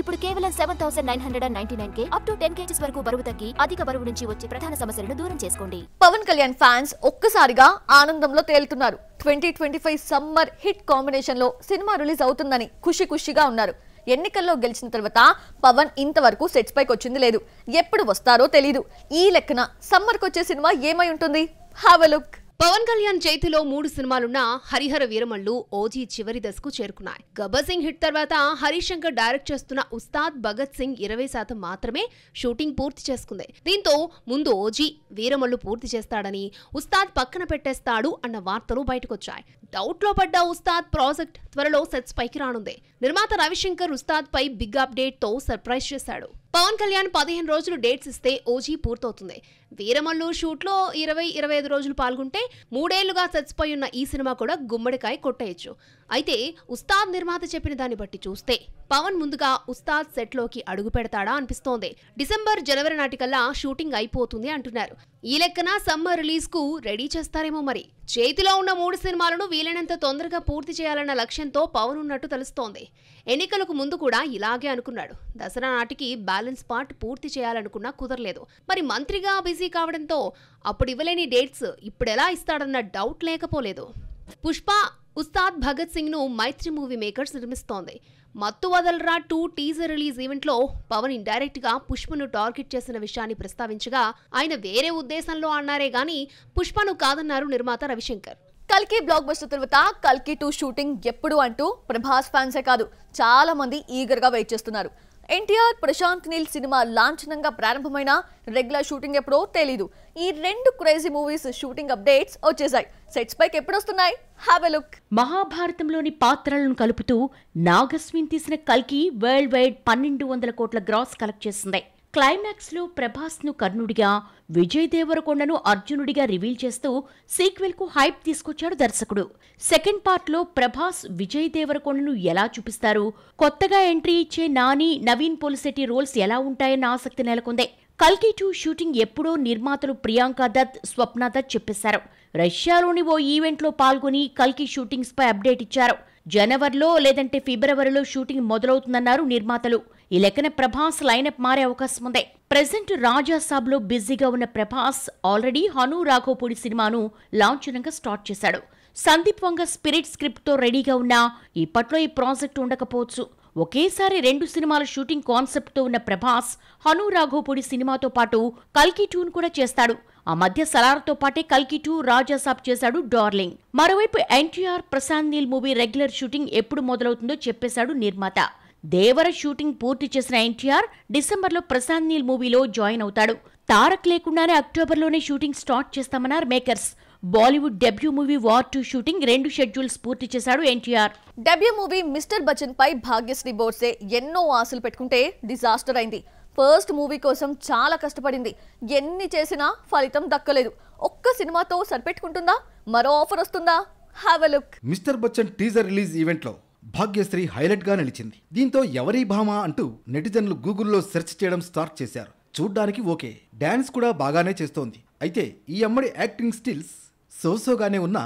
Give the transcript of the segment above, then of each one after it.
ఇప్పుడు కేవలం seven thousand nine hundred and ninety nine కే అప్ టు టెన్ కేజీస్ వరకు బరువు తగ్గి అధిక బరువు నుంచి వచ్చే ప్రధాన సమస్యలను దూరం చేసుకోండి పవన్ కళ్యాణ్ ఫ్యాన్స్ ఒక్కసారిగా ఆనందంలో తేలుతున్నారు twenty twenty five summer hit combination లో సినిమా రిలీజ్ అవుతుందని ఖుషి ఖుషిగా ఉన్నారు ఎన్నికల్లో గెలిచిన తర్వాత పవన్ ఇంతవరకు సెట్స్ పైకి వచ్చింది లేదు ఎప్పుడు వస్తారో తెలీదు ఈ లెక్కన సమ్మర్కి వచ్చే సినిమా ఏమై ఉంటుంది have a look Pawan Kalyan చేతిలో మూడు సినిమాలున్న హరిహర వీరమల్లు ఓజీ చివరి దశకు చేరుకున్నాయి గబ్బర్ సింగ్ హిట్ తర్వాత హరిశంకర్ డైరెక్ట్ చేస్తున్న ఉస్తాద్ భగత్ సింగ్ ఇరవై శాతం మాత్రమే షూటింగ్ పూర్తి చేసుకుంది దీంతో ముందు ఓజీ వీరమల్లు పూర్తి చేస్తాడని ఉస్తాద్ పక్కన పెట్టేస్తాడు అన్న వార్తలు బయటకొచ్చాయి డౌట్ లో పడ్డ ఉస్తాద్ ప్రాజెక్ట్ త్వరలో సెట్స్ పైకి రానుంది నిర్మాత రవిశంకర్ ఉస్తాద్ పై బిగ్ అప్డేట్ తో సర్ప్రైజ్ చేశాడు పవన్ కళ్యాణ్ పదిహేను రోజులు డేట్స్ ఇస్తే ఓజీ పూర్తవుతుంది వీరమల్లు షూట్లో ఇరవై ఇరవై ఐదు రోజులు పాల్గొంటే మూడేళ్లుగా చచ్చిపోయి ఉన్న ఈ సినిమా కూడా గుమ్మడికాయ కొట్టేయచ్చు అయితే ఉస్తాద్ నిర్మాత చెప్పిన దాన్ని బట్టి చూస్తే పవన్ ముందుగా ఉస్తాద్ సెట్లోకి అడుగు పెడతాడా అనిపిస్తోంది డిసెంబర్ జనవరి నాటికల్లా షూటింగ్ అయిపోతుంది అంటున్నారు ఈ లెక్కన సమ్మర్ రిలీజ్కు రెడీ చేస్తారేమో మరి చేతిలో ఉన్న మూడు సినిమాలను వీలైనంత తొందరగా పూర్తి చేయాలన్న లక్ష్యంతో పవన్ ఉన్నట్టు తెలుస్తోంది ఎన్నికలకు ముందు కూడా ఇలాగే అనుకున్నాడు దసరా నాటికి బ్యాలెన్స్ పార్ట్ పూర్తి చేయాలనుకున్నా కుదరలేదు మరి మంత్రిగా బిజీ కావడంతో అప్పుడు ఇవ్వలేని డేట్స్ ఇప్పుడెలా ఇస్తాడన్న డౌట్ లేకపోలేదు పుష్ప ఉస్తాద్ భగత్ సింగ్ ను మైత్రి మూవీ మేకర్స్ నిర్మిస్తోంది మత్తు వదలరా టూ టీజర్ రిలీజ్ ఈవెంట్లో పవన్ ఇండైరెక్ట్ గా పుష్పను టార్గెట్ చేసిన విషయాన్ని ప్రస్తావించగా ఆయన వేరే ఉద్దేశంలో అన్నారే గాని పుష్పను కాదన్నారు నిర్మాత రవిశంకర్ కల్కి బ్లాక్ బస్టర్ తర్వాత కల్కి టూ షూటింగ్ ఎప్పుడు అంటూ ప్రభాస్ ఫ్యాన్సే కాదు చాలా మంది ఈగర్ గా వెయిట్ చేస్తున్నారు ఎన్టీఆర్ ప్రశాంత్ నీల్ సినిమా లాంఛనంగా ప్రారంభమైన రెగ్యులర్ షూటింగ్ ఎప్పుడో తెలీదు ఈ రెండు క్రేజీ మూవీస్ షూటింగ్ అప్డేట్స్ వచ్చేసాయి సెట్స్ పైకి ఎప్పుడు వస్తున్నాయి హ్యావ్ ఎ లుక్ మహాభారతంలోని పాత్రలను కలుపుతూ నాగస్విన్ తీసిన కల్కి వరల్డ్ వైడ్ పన్నెండు వందల కోట్ల గ్రాస్ కలెక్ట్ చేసింది క్లైమాక్స్లో ప్రభాస్ను కర్ణుడిగా విజయ్ దేవరకొండను అర్జునుడిగా రివీల్ చేస్తూ సీక్వెల్కు హైప్ తీసుకొచ్చాడు దర్శకుడు సెకండ్ పార్ట్లో ప్రభాస్ విజయ్ దేవరకొండను ఎలా చూపిస్తారు కొత్తగా ఎంట్రీ ఇచ్చే నాని నవీన్ పోలిసెట్టి రోల్స్ ఎలా ఉంటాయన్న ఆసక్తి నెలకొంది కల్కి టూ షూటింగ్ ఎప్పుడో నిర్మాతలు ప్రియాంక దత్ స్వప్న దత్ చెప్పేశారు రష్యాలోని ఓ ఈవెంట్లో పాల్గొని కల్కి షూటింగ్స్పై అప్డేట్ ఇచ్చారు జనవరిలో లేదంటే ఫిబ్రవరిలో షూటింగ్ మొదలవుతుందన్నారు నిర్మాతలు ఈ లెక్కన ప్రభాస్ లైనప్ మారే అవకాశం ఉంది ప్రజెంట్ లో బిజీగా ఉన్న ప్రభాస్ ఆల్రెడీ హను రాఘోపూడి సినిమాను లాంఛనంగా స్టార్ట్ చేశాడు సందీప్ వంగ స్పిరిట్ స్క్రిప్ట్తో రెడీగా ఉన్నా ఇప్పట్లో ఈ ప్రాజెక్ట్ ఉండకపోవచ్చు ఒకేసారి రెండు సినిమాల షూటింగ్ కాన్సెప్ట్తో ఉన్న ప్రభాస్ హను రాఘోపూడి సినిమాతో పాటు కల్కి టూన్ కూడా చేస్తాడు ఆ మధ్య సలార్తో పాటే కల్కి టూ రాజాసాబ్ చేశాడు డార్లింగ్ మరోవైపు NTR Prashanth Neel movie regular shooting ఎప్పుడు మొదలవుతుందో చెప్పేశాడు నిర్మాత దేవర షూటింగ్ పూర్తి చేసిన ఎన్టీఆర్ డిసెంబర్లో ప్రశాంత్ నీల్ మూవీలో జాయిన్ అవుతాడు తారక్ లేకుండానే అక్టోబర్లోనే షూటింగ్ స్టార్ట్ చేస్తామన్నారు makers Bollywood debut movie War two shooting రెండు షెడ్యూల్స్ పూర్తి చేశాడు NTR debut movie mister Bachchan పై భాగ్యశ్రీ బోర్సే ఎన్నో ఆశలు పెట్టుకుంటే డిజాస్టర్ అయింది ఫస్ట్ మూవీ కోసం చాలా కష్టపడింది ఎన్ని చేసినా ఫలితం దక్కలేదు ఒక్క సినిమాతో సరిపెట్టుకుంటుందా మరో ఆఫర్ వస్తుందా have a look mister Bachchan teaser release ఈవెంట్లో భాగ్యశ్రీ హైలైట్గా నిలిచింది దీంతో ఎవరి భామ అంటూ నెటిజన్లు గూగుల్లో సెర్చ్ చేయడం స్టార్ట్ చేశారు చూడ్డానికి ఓకే డ్యాన్స్ కూడా బాగానే చేస్తోంది అయితే ఈ అమ్మడి యాక్టింగ్ స్టిల్స్ సోసోగానే ఉన్న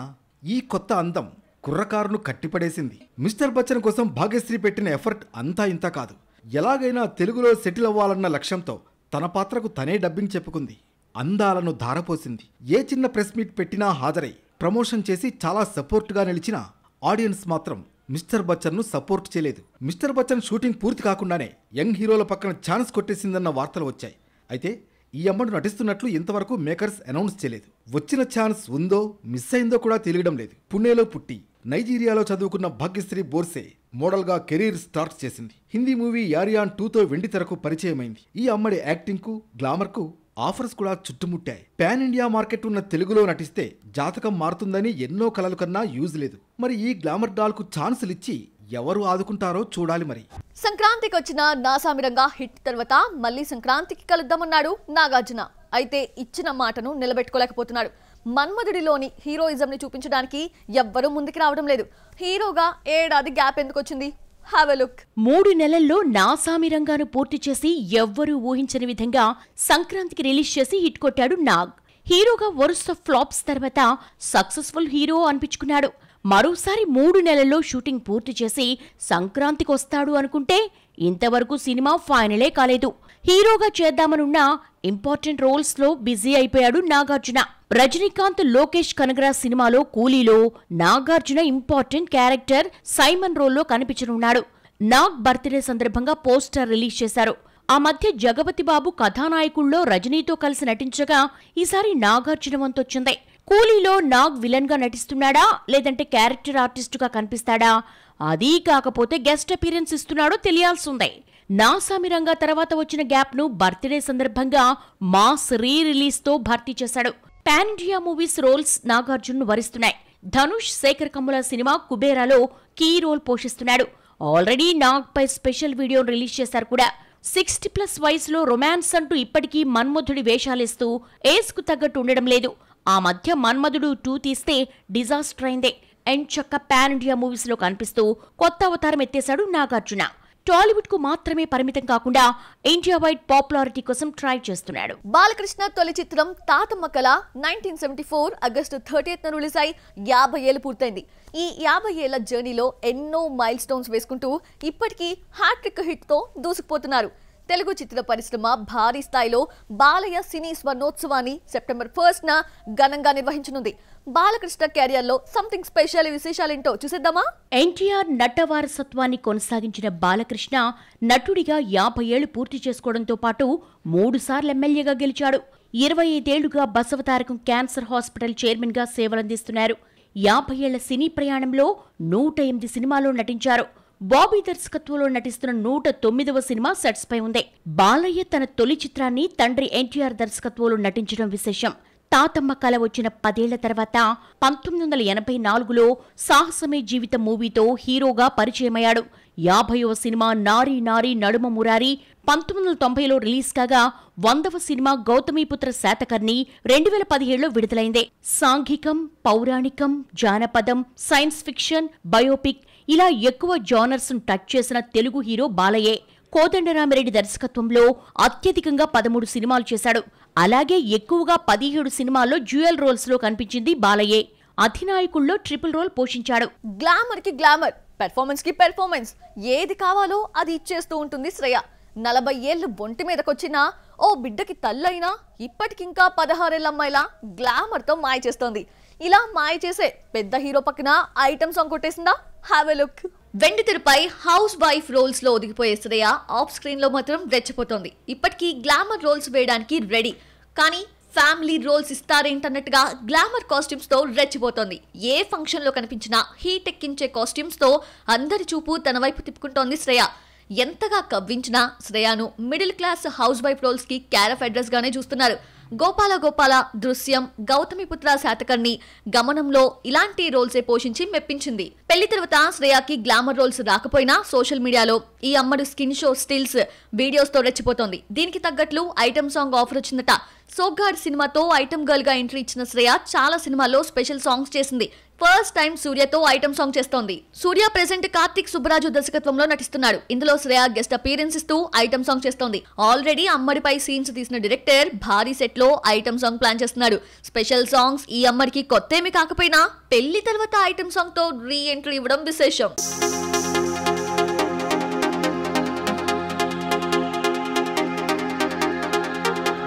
ఈ కొత్త అందం కుర్రకారును కట్టిపడేసింది మిస్టర్ బచ్చన్ కోసం భాగ్యశ్రీ పెట్టిన ఎఫర్ట్ అంతా ఇంత కాదు ఎలాగైనా తెలుగులో సెటిల్ అవ్వాలన్న లక్ష్యంతో తన పాత్రకు తనే డబ్బింగ్ చెప్పుకుంది అందాలను ధారపోసింది ఏ చిన్న ప్రెస్ మీట్ పెట్టినా హాజరై ప్రమోషన్ చేసి చాలా సపోర్ట్గా నిలిచిన ఆడియన్స్ మాత్రం మిస్టర్ బచ్చన్ను సపోర్ట్ చేయలేదు మిస్టర్ బచ్చన్ షూటింగ్ పూర్తి కాకుండానే యంగ్ హీరోల పక్కన ఛాన్స్ కొట్టేసిందన్న వార్తలు వచ్చాయి అయితే ఈ అమ్మడు నటిస్తున్నట్లు ఇంతవరకు మేకర్స్ అనౌన్స్ చేయలేదు వచ్చిన ఛాన్స్ ఉందో మిస్ అయిందో కూడా తెలియడం లేదు పుణేలో పుట్టి నైజీరియాలో చదువుకున్న భాగ్యశ్రీ బోర్సే మోడల్గా కెరీర్ స్టార్ట్ చేసింది హిందీ మూవీ యారియాన్ టూతో వెండితెరకు పరిచయమైంది ఈ అమ్మడి యాక్టింగ్కు గ్లామర్కు ఆఫర్స్ కూడా చుట్టుముట్టాయి పాన్ ఇండియా మార్కెట్ ఉన్న తెలుగులో నటిస్తే జాతకం మారుతుందని ఎన్నో కలలు కన్నా యూజ్ లేదు మరి ఈ గ్లామర్ డాల్కు ఛాన్సులు ఇచ్చి ఎవరు ఆదుకుంటారో చూడాలి మరి సంక్రాంతికి వచ్చిన నాసామిరంగా హిట్ తర్వాత మళ్ళీ సంక్రాంతికి కలుద్దామన్నాడు నాగార్జున అయితే ఇచ్చిన మాటను నిలబెట్టుకోలేకపోతున్నాడు మన్మధుడిలోని హీరోయిజంని చూపించడానికి ఎవ్వరూ ముందుకు రావడం లేదు హీరోగా ఏడాది గ్యాప్ ఎందుకు వచ్చింది లుక్ మూడు నెలల్లో నాసామి రంగాను పూర్తి చేసి ఎవ్వరూ ఊహించని విధంగా సంక్రాంతికి రిలీజ్ చేసి హిట్ కొట్టాడు నాగ్ హీరోగా వరుస ఫ్లాప్స్ తర్వాత సక్సెస్ఫుల్ హీరో అనిపించుకున్నాడు మరోసారి మూడు నెలల్లో షూటింగ్ పూర్తి చేసి సంక్రాంతికి వస్తాడు అనుకుంటే ఇంతవరకు సినిమా ఫైనలే కాలేదు హీరోగా చేద్దామనున్న ఇంపార్టెంట్ రోల్స్లో బిజీ అయిపోయాడు నాగార్జున రజనీకాంత్ లోకేష్ కనగరా సినిమాలో కూలీలో నాగార్జున ఇంపార్టెంట్ క్యారెక్టర్ సైమన్ రోల్లో కనిపించనున్నాడు నాగ్ బర్త్డే సందర్భంగా పోస్టర్ రిలీజ్ చేశారు ఆ మధ్య జగపతి బాబు కథానాయకుల్లో రజనీతో కలిసి నటించగా ఈసారి నాగార్జున వంతొచ్చింది కూలీలో నాగ్ విలన్ గా నటిస్తున్నాడా లేదంటే క్యారెక్టర్ ఆర్టిస్టుగా కనిపిస్తాడా అది కాకపోతే గెస్ట్ అపీరెన్స్ ఇస్తున్నాడో తెలియాల్సి ఉంది నాసామిరంగా తర్వాత వచ్చిన గ్యాప్ను బర్త్డే సందర్భంగా మాస్ రీ రిలీజ్తో భర్తీ చేశాడు పాన్ ఇండియా మూవీస్ రోల్స్ నాగార్జున్ను వరిస్తున్నాయి ధనుష్ శేఖర్ కమ్ముల సినిమా కుబేరాలో కీ రోల్ పోషిస్తున్నాడు ఆల్రెడీ నాగ్ పై స్పెషల్ వీడియో రిలీజ్ చేశారు కూడా సిక్స్టీ ప్లస్ వయసులో రొమాన్స్ అంటూ ఇప్పటికీ మన్మధుడి వేషాలేస్తూ ఏస్కు తగ్గట్టు ఉండడం లేదు ఆ మధ్య మన్మధుడు టూ తీస్తే డిజాస్టర్ అయిందే అండ్ చక్క పాన్ ఇండియా మూవీస్లో కనిపిస్తూ కొత్త అవతారం ఎత్తేశాడు నాగార్జున టాలీవుడ్ కు మాత్రమే పరిమితం కాకుండా ఇండియా వైడ్ పాపులారిటీ కోసం ట్రై చేస్తున్నాడు బాలకృష్ణ తొలి చిత్రం Tatamma Kala nineteen seventy four August thirtieth release అయి యాభై ఏళ్ళు పూర్తయింది ఈ యాభై ఏళ్ల జర్నీలో ఎన్నో మైల్ స్టోన్స్ వేసుకుంటూ ఇప్పటికీ హ్యాట్రిక్ హిట్ తో దూసుకుపోతున్నారు తెలుగు చిత్ర పరిశ్రమ భారీ స్థాయిలో బాలయ్య సినీ స్వర్ణోత్సవాన్ని సెప్టెంబర్ ఫస్ట్న ఘనంగా నిర్వహించనుంది బాలకృష్ణ లో సంథింగ్ స్పెషల్ విశేషాలేంటో చూసేద్దామా ఎన్టీఆర్ నట వారసత్వాన్ని కొనసాగించిన బాలకృష్ణ నటుడిగా యాభై ఏళ్లు పూర్తి చేసుకోవడంతో పాటు మూడుసార్లు ఎమ్మెల్యేగా గెలిచాడు ఇరవై ఐదేళ్లుగా బసవతారకం క్యాన్సర్ హాస్పిటల్ చైర్మన్గా సేవలందిస్తున్నారు యాభై ఏళ్ల సినీ ప్రయాణంలో నూట ఎనిమిది సినిమాల్లో నటించారు బాబీ దర్శకత్వంలో నటిస్తున్న నూట తొమ్మిదవ సినిమా సెట్స్ పై ఉంది బాలయ్య తన తొలి చిత్రాన్ని తండ్రి ఎన్టీఆర్ దర్శకత్వంలో నటించడం విశేషం తాతమ్మ కళ వచ్చిన పదేళ్ల తర్వాత పంతొమ్మిది వందల ఎనభై నాలుగులో సాహసమే జీవిత మూవీతో హీరోగా పరిచయమయ్యాడు యాభైవ సినిమా నారీ నారీ నడుమ మురారి పంతొమ్మిది వందల తొంభైలో రిలీజ్ కాగా వందవ సినిమా గౌతమీపుత్ర శాతకర్ణి రెండు వేల పదిహేడులో విడుదలైంది సాంఘికం పౌరాణికం జానపదం సైన్స్ ఫిక్షన్ బయోపిక్ ఇలా ఎక్కువ జానర్స్ను టచ్ చేసిన తెలుగు హీరో బాలయ్యే కోదండరామిరెడ్డి దర్శకత్వంలో అత్యధికంగా పదమూడు సినిమాలు చేశాడు అలాగే ఎక్కువగా పదిహేడు సినిమాల్లో రోల్స్ రోల్స్లో కనిపించింది బాలయ్యే అధినాయకుల్లో ట్రిపుల్ రోల్ పోషించాడు గ్లామర్ కి గ్లామర్ పెర్ఫార్మెన్స్ కి పెర్ఫార్మెన్స్ ఏది కావాలో అది ఇచ్చేస్తూ ఉంటుంది శ్రేయ నలభై ఏళ్ళు ఒంటి మీదకొచ్చినా ఓ బిడ్డకి తల్లైనా ఇప్పటికింకా పదహారేళ్ళమ్మాయిలా గ్లామర్తో మాయ చేస్తోంది ఇలా మాయ చేసే పెద్ద హీరో పక్కన ఐటమ్ సాంగ్ కొట్టేసిందా హ్యావ్ ఎ లుక్ తెరపై హౌస్ వైఫ్ రోల్స్ లో ఒదిగిపోయే శ్రేయ ఆఫ్ స్క్రీన్ లో మాత్రం రెచ్చిపోతుంది ఇప్పటికీ గ్లామర్ రోల్స్ వేయడానికి రెడీ కానీ ఫ్యామిలీ రోల్స్ ఇస్తారేంటన్నట్టుగా గ్లామర్ కాస్ట్యూమ్స్ తో రెచ్చిపోతోంది ఏ ఫంక్షన్ లో కనిపించినా హీట్ ఎక్కించే కాస్ట్యూమ్స్ తో అందరి చూపు తన వైపు తిప్పుకుంటోంది శ్రేయ ఎంతగా కవ్వించినా శ్రేయాను middle class house wife roles కి క్యారఫ్ అడ్రస్ గానే చూస్తున్నారు గోపాల గోపాల దృశ్యం గౌతమిపుత్ర శాతకర్ణి గమనంలో ఇలాంటి రోల్సే పోషించి మెప్పించింది పెళ్లి తర్వాత శ్రేయాకి గ్లామర్ రోల్స్ రాకపోయినా సోషల్ మీడియాలో ఈ అమ్మడు స్కిన్ షో స్టిల్స్ వీడియోస్ తో రెచ్చిపోతోంది దీనికి తగ్గట్లు ఐటమ్ సాంగ్ ఆఫర్ వచ్చిందట సోగ్గాడ్ సినిమాతో ఐటమ్ గర్ల్ గా ఎంట్రీ ఇచ్చిన శ్రేయ చాలా సినిమాల్లో స్పెషల్ సాంగ్స్ చేసింది ఫస్ట్ టైం సూర్యతో ఐటమ్ సాంగ్ చేస్తోంది సూర్య ప్రెసెంట్ కార్తిక్ సుబ్బరాజు దర్శకత్వంలో నటిస్తున్నాడు ఇందులో శ్రేయ గెస్ట్ అపీరెన్స్ ఇస్తూ ఐటమ్ సాంగ్ చేస్తోంది ఆల్రెడీ అమ్మడిపై సీన్స్ తీసిన డైరెక్టర్ భారీ సెట్ లో ఐటమ్ సాంగ్ ప్లాన్ చేస్తున్నాడు స్పెషల్ సాంగ్స్ ఈ అమ్మడికి కొత్తేమి కాకపోయినా పెళ్లి తర్వాత ఐటమ్ సాంగ్ తో రీ ఎంట్రీ ఇవ్వడం విశేషం